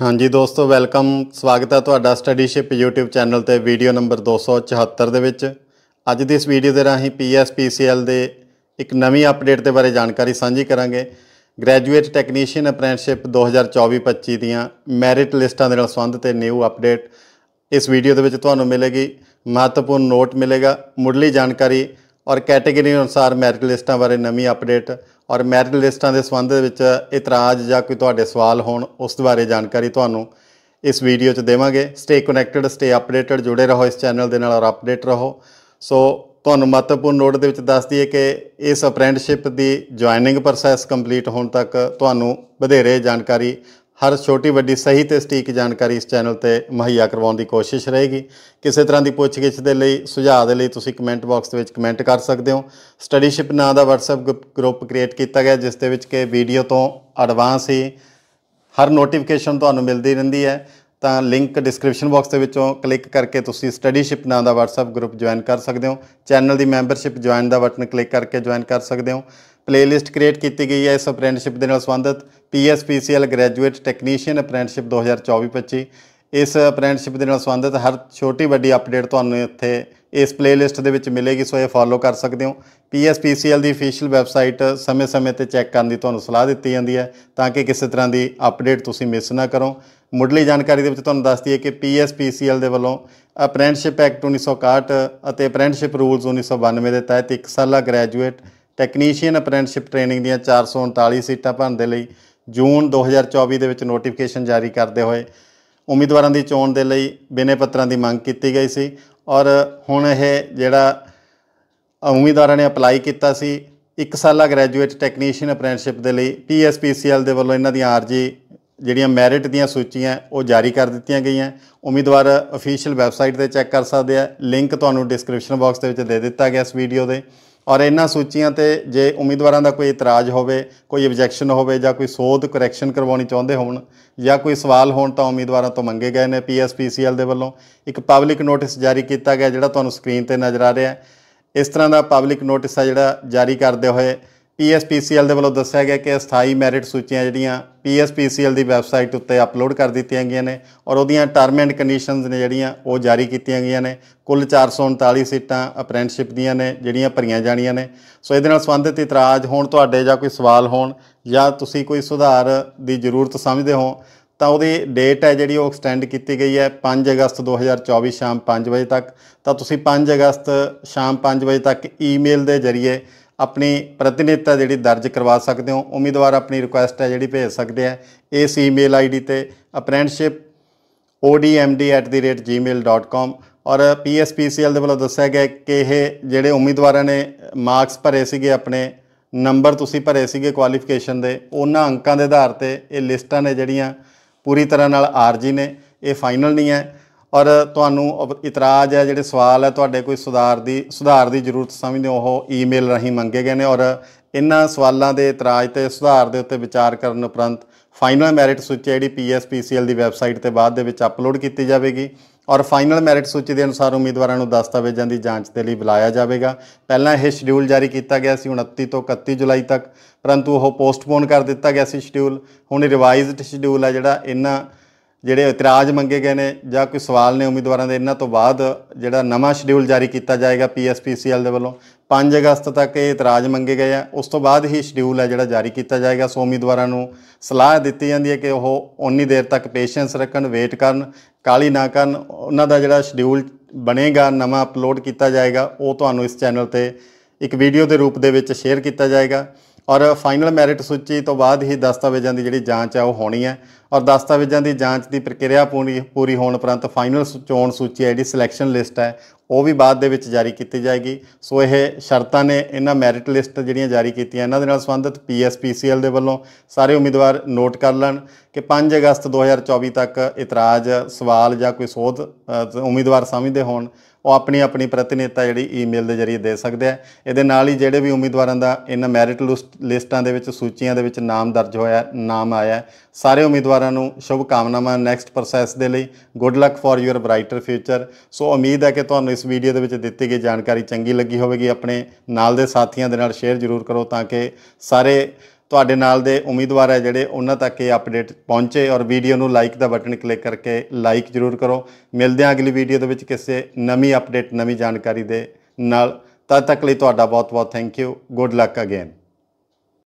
ਹਾਂਜੀ ਦੋਸਤੋ ਵੈਲਕਮ ਸਵਾਗਤ ਹੈ ਤੁਹਾਡਾ ਸਟੱਡੀ ਸ਼ਿਪ YouTube ਚੈਨਲ ਤੇ ਵੀਡੀਓ ਨੰਬਰ 274 ਦੇ ਵਿੱਚ ਅੱਜ ਦੀ ਇਸ ਵੀਡੀਓ ਦੇ ਰਾਹੀਂ PSPCL ਦੇ ਇੱਕ ਨਵੀਂ ਅਪਡੇਟ ਦੇ ਬਾਰੇ ਜਾਣਕਾਰੀ ਸਾਂਝੀ ਕਰਾਂਗੇ ਗ੍ਰੈਜੂਏਟ ਟੈਕਨੀਸੀਅਨ ਅਪ੍ਰੈਂਟਿਸਿਪ ਅਪ੍ਰੈਂਟਿਸਸ਼ਿਪ 2024-25 ਦੀਆਂ ਮੈਰਿਟ ਲਿਸਟਾਂ ਦੇ ਨਾਲ ਸੰਬੰਧਿਤ ਤੇ ਨਿਊ ਅਪਡੇਟ ਇਸ ਵੀਡੀਓ ਦੇ ਵਿੱਚ ਤੁਹਾਨੂੰ ਮਿਲੇਗੀ ਮਹੱਤਵਪੂਰਨ ਨੋਟ ਮਿਲੇਗਾ ਮੁੱਢਲੀ ਜਾਣਕਾਰੀ ਔਰ ਕੈਟਾਗਰੀ ਅਨੁਸਾਰ ਮੈਰਿਟ ਲਿਸਟਾਂ ਬਾਰੇ ਨਵੀਂ ਅਪਡੇਟ ਔਰ ਮੈਰਿਟ ਲਿਸਟਾਂ ਦੇ ਸੰਬੰਧ ਵਿੱਚ ਇਤਰਾਜ਼ ਜਾਂ ਕੋਈ ਤੁਹਾਡੇ ਸਵਾਲ ਹੋਣ ਉਸ ਬਾਰੇ ਜਾਣਕਾਰੀ ਤੁਹਾਨੂੰ ਇਸ ਵੀਡੀਓ 'ਚ ਦੇਵਾਂਗੇ ਸਟੇ ਕਨੈਕਟਡ ਸਟੇ ਅਪਡੇਟਡ ਜੁੜੇ ਰਹੋ ਇਸ ਚੈਨਲ ਦੇ ਨਾਲ ਔਰ ਅਪਡੇਟ ਰਹੋ ਸੋ ਤੁਹਾਨੂੰ ਮਹੱਤਵਪੂਰਨ ਨੋਟ ਦੇ ਵਿੱਚ ਦੱਸ ਦਈਏ ਕਿ ਇਸ ਅਪ੍ਰੈਂਟਿਸਸ਼ਿਪ ਦੀ ਜੁਆਇਨਿੰਗ ਪ੍ਰੋਸੈਸ ਕੰਪਲੀਟ ਹੋਣ ਤੱਕ ਤੁਹਾਨੂੰ ਵਧੇਰੇ ਜਾਣਕਾਰੀ ਹਰ ਛੋਟੀ ਵੱਡੀ ਸਹੀ ਤੇ ਸਟੀਕ ਜਾਣਕਾਰੀ ਇਸ ਚੈਨਲ ਤੇ ਮਹੱਈਆ ਕਰਵਾਉਣ ਦੀ ਕੋਸ਼ਿਸ਼ ਰਹੇਗੀ ਕਿਸੇ ਤਰ੍ਹਾਂ ਦੀ ਪੁੱਛਗਿੱਛ ਦੇ ਲਈ ਸੁਝਾਅ ਦੇ ਲਈ ਤੁਸੀਂ ਕਮੈਂਟ ਬਾਕਸ ਦੇ ਵਿੱਚ ਕਮੈਂਟ ਕਰ ਸਕਦੇ ਹੋ ਸਟੱਡੀਸ਼ਿਪ ਨਾਂ ਦਾ WhatsApp ਗਰੁੱਪ ਕ੍ਰੀਏਟ ਕੀਤਾ ਗਿਆ ਜਿਸ ਦੇ ਵਿੱਚ ਕਿ ਵੀਡੀਓ ਤੋਂ ਐਡਵਾਂਸ ਹੀ ਹਰ ਨੋਟੀਫਿਕੇਸ਼ਨ ਤੁਹਾਨੂੰ ਮਿਲਦੀ ਰਹਿੰਦੀ ਹੈ ਤਾਂ ਲਿੰਕ ਡਿਸਕ੍ਰਿਪਸ਼ਨ ਬਾਕਸ ਦੇ ਵਿੱਚੋਂ ਕਲਿੱਕ ਕਰਕੇ ਤੁਸੀਂ ਸਟੱਡੀਸ਼ਿਪ ਨਾਂ ਦਾ WhatsApp ਗਰੁੱਪ ਜੁਆਇਨ ਕਰ ਸਕਦੇ ਹੋ ਚੈਨਲ ਦੀ ਮੈਂਬਰਸ਼ਿਪ ਜੁਆਇਨ ਦਾ ਬਟਨ ਕਲਿੱਕ ਕਰਕੇ ਜੁਆਇਨ ਕਰ ਸਕਦੇ ਹੋ ਪਲੇਲਿਸਟ ਕ੍ਰੀਏਟ ਕੀਤੀ ਗਈ ਹੈ ਇਸ ਅਪ੍ਰੈਂਟਿਸਿਪ ਦੇ ਨਾਲ ਸੰਬੰਧਿਤ PSPCL graduate technician apprenticeship apprenticeship 2024-25 ਇਸ ਅਪ੍ਰੈਂਟਿਸਿਪ ਦੇ ਨਾਲ ਸੰਬੰਧਿਤ ਹਰ ਛੋਟੀ ਵੱਡੀ ਅਪਡੇਟ ਤੁਹਾਨੂੰ ਇੱਥੇ ਇਸ ਪਲੇਲਿਸਟ ਦੇ ਵਿੱਚ ਮਿਲੇਗੀ ਸੋ ਇਹ ਫਾਲੋ ਕਰ ਸਕਦੇ ਹੋ ਪੀਐਸਪੀਸੀਐਲ ਦੀ ਅਫੀਸ਼ੀਅਲ ਵੈਬਸਾਈਟ ਸਮੇਂ-ਸਮੇਂ ਤੇ ਚੈੱਕ ਕਰਨ ਦੀ ਤੁਹਾਨੂੰ ਸਲਾਹ ਦਿੱਤੀ ਜਾਂਦੀ ਹੈ ਤਾਂ ਕਿ ਕਿਸੇ ਤਰ੍ਹਾਂ ਦੀ ਅਪਡੇਟ ਤੁਸੀਂ ਮਿਸ ਨਾ ਕਰੋ ਮੁੱਢਲੀ ਜਾਣਕਾਰੀ ਦੇ ਵਿੱਚ ਤੁਹਾਨੂੰ ਦੱਸ ਦਈਏ ਕਿ ਪੀਐਸਪੀਸੀਐਲ ਦੇ ਵੱਲੋਂ ਅਪ੍ਰੈਂਟਿਸਿਪ ਐਕਟ 1961 ਅਤੇ ਅਪ੍ਰੈਂਟਿਸਿਪ ਰੂਲਸ 1992 ਦੇ ਤਹਿਤ 1 ਸਾਲਾ ਗ੍ਰੈਜੂਏਟ ਟੈਕਨੀਸ਼ੀਅਨ ਅਪ੍ਰੈਂਟਿਸਸ਼ਿਪ ਟ੍ਰੇਨਿੰਗ ਦੀਆਂ 439 ਸੀਟਾਂ ਭਰਨ ਦੇ ਲਈ ਜੂਨ 2024 ਦੇ ਵਿੱਚ ਨੋਟੀਫਿਕੇਸ਼ਨ ਜਾਰੀ ਕਰਦੇ ਹੋਏ ਉਮੀਦਵਾਰਾਂ ਦੀ ਚੋਣ ਦੇ ਲਈ ਬਿਨੇ ਪੱਤਰਾਂ ਦੀ ਮੰਗ ਕੀਤੀ ਗਈ ਸੀ ਔਰ ਹੁਣ ਇਹ ਜਿਹੜਾ ਉਮੀਦਵਾਰਾਂ ਨੇ ਅਪਲਾਈ ਕੀਤਾ ਸੀ 1 ਸਾਲਾ ਗ੍ਰੈਜੂਏਟ ਟੈਕਨੀਸ਼ੀਅਨ ਅਪ੍ਰੈਂਟਿਸਸ਼ਿਪ ਦੇ ਲਈ ਪੀਐਸਪੀਸੀਐਲ ਦੇ ਵੱਲੋਂ ਇਹਨਾਂ ਦੀਆਂ ਆਰਜੀ ਜਿਹੜੀਆਂ ਮੈਰਿਟ ਦੀਆਂ ਸੂਚੀਆਂ ਉਹ ਜਾਰੀ ਕਰ ਦਿੱਤੀਆਂ ਗਈਆਂ ਉਮੀਦਵਾਰ ਅਫੀਸ਼ੀਅਲ ਵੈਬਸਾਈਟ ਤੇ ਚੈੱਕ ਕਰ ਸਕਦੇ ਆ ਲਿੰਕ ਤੁਹਾਨੂੰ ਡਿਸਕ੍ਰਿਪਸ਼ਨ ਬਾਕਸ ਦੇ ਵਿੱਚ ਦੇ ਦਿੱਤਾ ਗਿਆ ਇਸ ਵੀਡੀਓ ਦੇ ਔਰ ਇਹਨਾਂ ਸੂਚੀਆਂ ਤੇ ਜੇ ਉਮੀਦਵਾਰਾਂ ਦਾ ਕੋਈ ਇਤਰਾਜ਼ ਹੋਵੇ ਕੋਈ ਆਬਜੈਕਸ਼ਨ ਹੋਵੇ ਜਾਂ ਕੋਈ ਸੋਧ ਕਰੈਕਸ਼ਨ ਕਰਵਾਉਣੀ ਚਾਹੁੰਦੇ ਹੋਣ ਜਾਂ ਕੋਈ ਸਵਾਲ ਹੋਣ ਤਾਂ ਉਮੀਦਵਾਰਾਂ ਤੋਂ ਮੰਗੇ ਗਏ ਨੇ ਪੀਐਸਪੀਸੀਐਲ ਦੇ ਵੱਲੋਂ ਇੱਕ ਪਬਲਿਕ ਨੋਟਿਸ ਜਾਰੀ ਕੀਤਾ ਗਿਆ ਜਿਹੜਾ ਤੁਹਾਨੂੰ ਸਕਰੀਨ ਤੇ ਨਜ਼ਰ ਆ ਰਿਹਾ ਹੈ ਇਸ ਤਰ੍ਹਾਂ ਦਾ ਪਬਲਿਕ ਨੋਟਿਸ ਆ ਜਿਹੜਾ ਜਾਰੀ ਕਰਦੇ ਹੋਏ ਪੀਐਸਪੀਸੀਐਲ ਦੇ ਵੱਲੋਂ ਦੱਸਿਆ ਗਿਆ ਕਿ ਸਥਾਈ ਮੈਰਿਟ ਸੂਚੀਆਂ ਜਿਹੜੀਆਂ ਪੀਐਸਪੀਸੀਐਲ ਦੀ ਵੈਬਸਾਈਟ ਉੱਤੇ ਅਪਲੋਡ ਕਰ ਦਿੱਤੀਆਂ ਗਈਆਂ ਨੇ ਔਰ ਉਹਦੀਆਂ ਟਰਮ ਐਂਡ ਕੰਡੀਸ਼ਨਸ ਨੇ ਜਿਹੜੀਆਂ ਉਹ ਜਾਰੀ ਕੀਤੀਆਂ ਗਈਆਂ ਨੇ ਕੁੱਲ 439 ਸੀਟਾਂ ਅਪ੍ਰੈਂਟਿਸਿਪ ਦੀਆਂ ਨੇ ਜਿਹੜੀਆਂ ਭਰੀਆਂ ਜਾਣੀਆਂ ਨੇ ਸੋ ਇਹਦੇ ਨਾਲ ਸੰਬੰਧਿਤ ਇਤਰਾਜ਼ ਹੋਣ ਤੁਹਾਡੇ ਜਾਂ ਕੋਈ ਸਵਾਲ ਹੋਣ ਜਾਂ ਤੁਸੀਂ ਕੋਈ ਸੁਧਾਰ ਦੀ ਜ਼ਰੂਰਤ ਸਮਝਦੇ ਹੋ ਤਾਂ ਉਹਦੀ ਡੇਟ ਹੈ ਜਿਹੜੀ ਉਹ ਐਕਸਟੈਂਡ ਕੀਤੀ ਗਈ ਹੈ 5 ਅਗਸਤ 2024 ਸ਼ਾਮ 5 ਵਜੇ ਤੱਕ ਤਾਂ ਤੁਸੀਂ 5 ਅਗਸਤ ਸ਼ਾਮ 5 ਵਜੇ ਤੱਕ ਈਮੇਲ ਦੇ ਜ਼ਰੀਏ ਆਪਣੀ ਪ੍ਰਤੀਨਿਧਤਾ ਜਿਹੜੀ ਦਰਜ ਕਰਵਾ ਸਕਦੇ ਹੋ ਉਮੀਦਵਾਰ ਆਪਣੀ ਰਿਕੁਐਸਟ ਹੈ ਜਿਹੜੀ ਭੇਜ ਸਕਦੇ ਆ ਇਸ ਈਮੇਲ ਆਈਡੀ ਤੇ odmd@gmail.com ਔਰ ਪੀਐਸਪੀਸੀਐਲ ਦੇ ਵੱਲੋਂ ਦੱਸਿਆ ਗਿਆ ਕਿ ਇਹ ਜਿਹੜੇ ਉਮੀਦਵਾਰਾਂ ਨੇ ਮਾਰਕਸ ਭਰੇ ਸੀਗੇ ਆਪਣੇ ਨੰਬਰ ਤੁਸੀਂ ਭਰੇ ਸੀਗੇ ਕੁਆਲੀਫਿਕੇਸ਼ਨ ਦੇ ਉਹਨਾਂ ਅੰਕਾਂ ਦੇ ਆਧਾਰ ਤੇ ਇਹ ਲਿਸਟਾਂ ਨੇ ਜਿਹੜੀਆਂ ਪੂਰੀ ਤਰ੍ਹਾਂ ਨਾਲ ਆਰਜੀ ਨੇ ਇਹ ਫਾਈਨਲ ਨਹੀਂ ਹੈ ਔਰ ਤੁਹਾਨੂੰ ਇਤਰਾਜ਼ ਹੈ ਜਿਹੜੇ ਸਵਾਲ ਹੈ ਤੁਹਾਡੇ ਕੋਈ ਸੁਧਾਰ ਦੀ ਸੁਧਾਰ ਦੀ ਜ਼ਰੂਰਤ ਸਮਝਦੇ ਹੋ ਉਹ ਈਮੇਲ ਰਾਹੀਂ ਮੰਗੇ ਗਏ ਨੇ ਔਰ ਇਹਨਾਂ ਸਵਾਲਾਂ ਦੇ ਇਤਰਾਜ਼ ਤੇ ਸੁਧਾਰ ਦੇ ਉੱਤੇ ਵਿਚਾਰ ਕਰਨ ਉਪਰੰਤ ਫਾਈਨਲ ਮੈਰਿਟ ਸੂਚੀ ਜਿਹੜੀ ਪੀਐਸਪੀਸੀਐਲ ਦੀ ਵੈਬਸਾਈਟ ਤੇ ਬਾਅਦ ਦੇ ਵਿੱਚ ਅਪਲੋਡ ਕੀਤੀ ਜਾਵੇਗੀ ਔਰ ਫਾਈਨਲ ਮੈਰਿਟ ਸੂਚੀ ਦੇ ਅਨੁਸਾਰ ਉਮੀਦਵਾਰਾਂ ਨੂੰ ਦਸਤਾਵੇਜ਼ਾਂ ਦੀ ਜਾਂਚ ਦੇ ਲਈ ਬੁਲਾਇਆ ਜਾਵੇਗਾ ਪਹਿਲਾਂ ਇਹ ਸ਼ਡਿਊਲ ਜਾਰੀ ਕੀਤਾ ਗਿਆ ਸੀ 29 ਤੋਂ 31 ਜੁਲਾਈ ਤੱਕ ਪਰੰਤੂ ਉਹ ਪੋਸਟਪੋਨ ਕਰ ਦਿੱਤਾ ਗਿਆ ਸੀ ਸ਼ਡਿਊਲ ਹੁਣ ਰਿਵਾਈਜ਼ਡ ਸ਼ਡਿਊਲ ਹੈ ਜਿਹੜਾ ਇਹਨਾਂ ਜਿਹੜੇ ਇਤਰਾਜ਼ ਮੰਗੇ ਗਏ ਨੇ ਜਾਂ ਕੋਈ ਸਵਾਲ ਨੇ ਉਮੀਦਵਾਰਾਂ ਦੇ ਇਹਨਾਂ ਤੋਂ ਬਾਅਦ ਜਿਹੜਾ ਨਵਾਂ ਸ਼ਡਿਊਲ ਜਾਰੀ ਕੀਤਾ ਜਾਏਗਾ ਪੀਐਸਪੀਸੀਐਲ ਦੇ ਵੱਲੋਂ 5 ਅਗਸਤ ਤੱਕ ਇਹ ਇਤਰਾਜ਼ ਮੰਗੇ ਗਏ ਆ ਉਸ ਤੋਂ ਬਾਅਦ ਹੀ ਸ਼ਡਿਊਲ ਹੈ ਜਿਹੜਾ ਜਾਰੀ ਕੀਤਾ ਜਾਏਗਾ ਸੋ ਉਮੀਦਵਾਰਾਂ ਨੂੰ ਸਲਾਹ ਦਿੱਤੀ ਜਾਂਦੀ ਹੈ ਕਿ ਉਹ ਓਨੀ ਦੇਰ ਤੱਕ ਪੇਸ਼ੈਂਸ ਰੱਖਣ ਵੇਟ ਕਰਨ ਕਾਲੀ ਨਾ ਕਰਨ ਉਹਨਾਂ ਦਾ ਜਿਹੜਾ ਸ਼ਡਿਊਲ ਬਣੇਗਾ ਨਵਾਂ ਅਪਲੋਡ ਕੀਤਾ ਜਾਏਗਾ ਉਹ ਤੁਹਾਨੂੰ ਇਸ ਚੈਨਲ ਤੇ ਇੱਕ ਵੀਡੀਓ ਦੇ ਰੂਪ ਦੇ ਵਿੱਚ ਸ਼ੇਅਰ ਕੀਤਾ ਜਾਏਗਾ ਔਰ ਫਾਈਨਲ ਮੈਰਿਟ ਸੂਚੀ ਤੋਂ ਬਾਅਦ ਹੀ ਦਸਤਾਵੇਜ਼ਾਂ ਦੀ ਜਿਹੜੀ ਜਾਂਚ ਹੈ ਉਹ ਹੋਣੀ ਹੈ ਔਰ ਦਸਤਾਵੇਜ਼ਾਂ ਦੀ ਜਾਂਚ ਦੀ ਪ੍ਰਕਿਰਿਆ ਪੂਰੀ ਪੂਰੀ ਹੋਣ ਉਪਰੰਤ ਫਾਈਨਲ ਚੋਣ ਸੂਚੀ ਹੈ ਜਿਹੜੀ ਸਿਲੈਕਸ਼ਨ ਲਿਸਟ ਹੈ ਉਹ ਵੀ ਬਾਅਦ ਦੇ ਵਿੱਚ ਜਾਰੀ ਕੀਤੀ ਜਾਏਗੀ ਸੋ ਇਹ ਸ਼ਰਤਾਂ ਨੇ ਇਹਨਾਂ ਮੈਰਿਟ ਲਿਸਟ ਜਿਹੜੀਆਂ ਜਾਰੀ ਕੀਤੀਆਂ ਇਹਨਾਂ ਦੇ ਨਾਲ ਸੰਬੰਧਿਤ ਪੀਐਸਪੀਸੀਐਲ ਦੇ ਵੱਲੋਂ ਸਾਰੇ ਉਮੀਦਵਾਰ ਨੋਟ ਕਰ ਲੈਣ ਕਿ 5 ਅਗਸਤ 2024 ਤੱਕ ਇਤਰਾਜ਼ ਸਵਾਲ ਜਾਂ ਕੋਈ ਸੋਧ ਉਮੀਦਵਾਰ ਸਮਝਦੇ ਹੋਣ ਉਹ ਆਪਣੀ ਆਪਣੀ ਪ੍ਰਤੀਨਿਧਤਾ ਜਿਹੜੀ ਈਮੇਲ ਦੇ ਜ਼ਰੀਏ ਦੇ ਸਕਦੇ ਆ ਇਹਦੇ ਨਾਲ ਹੀ ਜਿਹੜੇ ਵੀ ਉਮੀਦਵਾਰਾਂ ਦਾ ਇਹਨਾਂ ਮੈਰਿਟ ਲਿਸਟਾਂ ਦੇ ਵਿੱਚ ਸੂਚੀਆਂ ਦੇ ਵਿੱਚ ਨਾਮ ਦਰਜ ਹੋਇਆ ਨਾਮ ਆਇਆ ਸਾਰੇ ਉਮੀਦਵਾਰਾਂ ਨੂੰ ਸ਼ੁਭ ਕਾਮਨਾਵਾਂ ਨੈਕਸਟ ਪ੍ਰੋਸੈਸ ਦੇ ਲਈ good luck for your brighter future so ਉਮੀਦ ਹੈ ਕਿ ਤੁਹਾਨੂੰ ਇਸ ਵੀਡੀਓ ਦੇ ਵਿੱਚ ਦਿੱਤੀ ਗਈ ਜਾਣਕਾਰੀ ਚੰਗੀ ਲੱਗੀ ਹੋਵੇਗੀ ਆਪਣੇ ਨਾਲ ਦੇ ਸਾਥੀਆਂ ਦੇ ਨਾਲ ਸ਼ੇਅਰ ਜ਼ਰੂਰ ਕਰੋ ਤਾਂ ਕਿ ਸਾਰੇ ਤੁਹਾਡੇ ਨਾਲ ਦੇ ਉਮੀਦਵਾਰ ਹੈ ਜਿਹੜੇ ਉਹਨਾਂ ਤੱਕ ਇਹ ਅਪਡੇਟ ਪਹੁੰਚੇ ਔਰ ਵੀਡੀਓ ਨੂੰ ਲਾਈਕ ਦਾ ਬਟਨ ਕਲਿੱਕ ਕਰਕੇ ਲਾਈਕ ਜ਼ਰੂਰ ਕਰੋ ਮਿਲਦੇ ਹਾਂ ਅਗਲੀ ਵੀਡੀਓ ਦੇ ਵਿੱਚ ਕਿਸੇ ਨਵੀਂ ਅਪਡੇਟ ਨਵੀਂ ਜਾਣਕਾਰੀ ਦੇ ਨਾਲ ਤਦ ਤੱਕ ਲਈ ਤੁਹਾਡਾ ਬਹੁਤ ਬਹੁਤ thank you good luck again